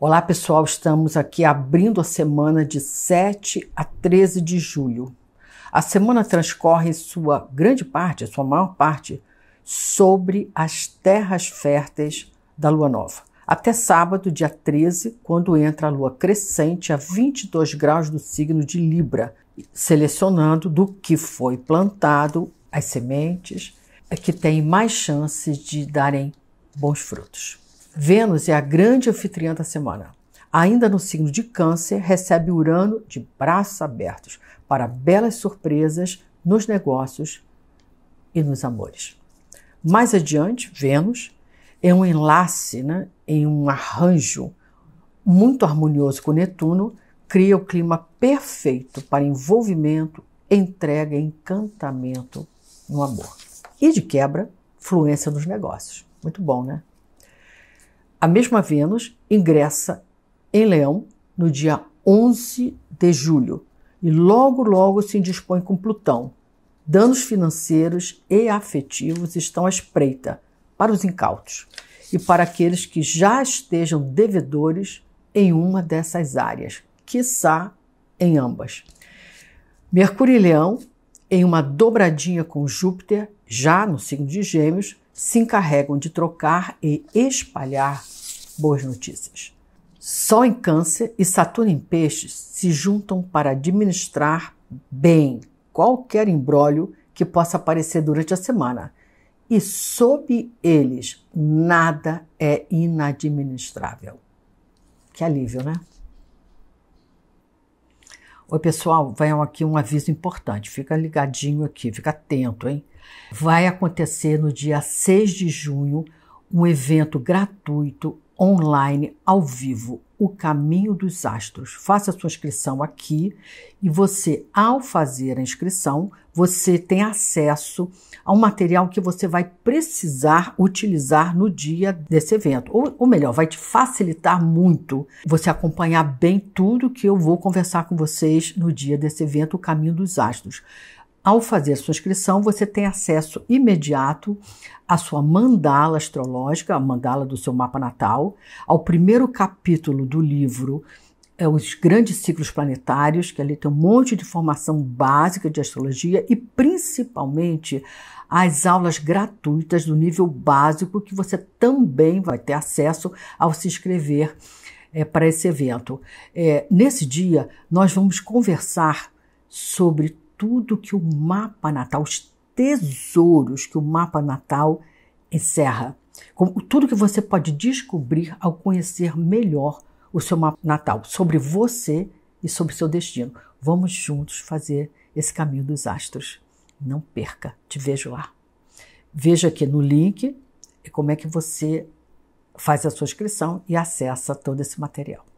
Olá, pessoal, estamos aqui abrindo a semana de 7 a 13 de julho. A semana transcorre sua grande parte, sua maior parte, sobre as terras férteis da lua nova. Até sábado, dia 13, quando entra a lua crescente a 22 graus do signo de Libra, selecionando do que foi plantado as sementes é que têm mais chances de darem bons frutos. Vênus é a grande anfitriã da semana. Ainda no signo de Câncer, recebe Urano de braços abertos para belas surpresas nos negócios e nos amores. Mais adiante, Vênus é um enlace, né, em um arranjo muito harmonioso com Netuno, cria o clima perfeito para envolvimento, entrega e encantamento no amor. E de quebra, fluência nos negócios. Muito bom, né? A mesma Vênus ingressa em Leão no dia 11 de julho e logo, logo se indispõe com Plutão. Danos financeiros e afetivos estão à espreita para os incautos e para aqueles que já estejam devedores em uma dessas áreas, quiçá em ambas. Mercúrio e Leão em uma dobradinha com Júpiter, já no signo de Gêmeos, se encarregam de trocar e espalhar boas notícias. Sol em Câncer e Saturno em Peixes se juntam para administrar bem qualquer embrólio que possa aparecer durante a semana. E sob eles, nada é inadministrável. Que alívio, né? Oi, pessoal, vai aqui um aviso importante. Fica ligadinho aqui, fica atento, hein? Vai acontecer no dia 6 de junho um evento gratuito online, ao vivo, O Caminho dos Astros. Faça a sua inscrição aqui e você, ao fazer a inscrição, você tem acesso a um material que você vai precisar utilizar no dia desse evento. Ou, ou melhor, vai te facilitar muito você acompanhar bem tudo que eu vou conversar com vocês no dia desse evento, O Caminho dos Astros. Ao fazer sua inscrição, você tem acesso imediato à sua mandala astrológica, a mandala do seu mapa natal, ao primeiro capítulo do livro é, os grandes ciclos planetários, que ali tem um monte de formação básica de astrologia e principalmente as aulas gratuitas do nível básico que você também vai ter acesso ao se inscrever é, para esse evento. É, nesse dia, nós vamos conversar sobre tudo que o mapa natal, os tesouros que o mapa natal encerra. Como tudo que você pode descobrir ao conhecer melhor o seu mapa natal, sobre você e sobre seu destino. Vamos juntos fazer esse caminho dos astros. Não perca, te vejo lá. Veja aqui no link como é que você faz a sua inscrição e acessa todo esse material.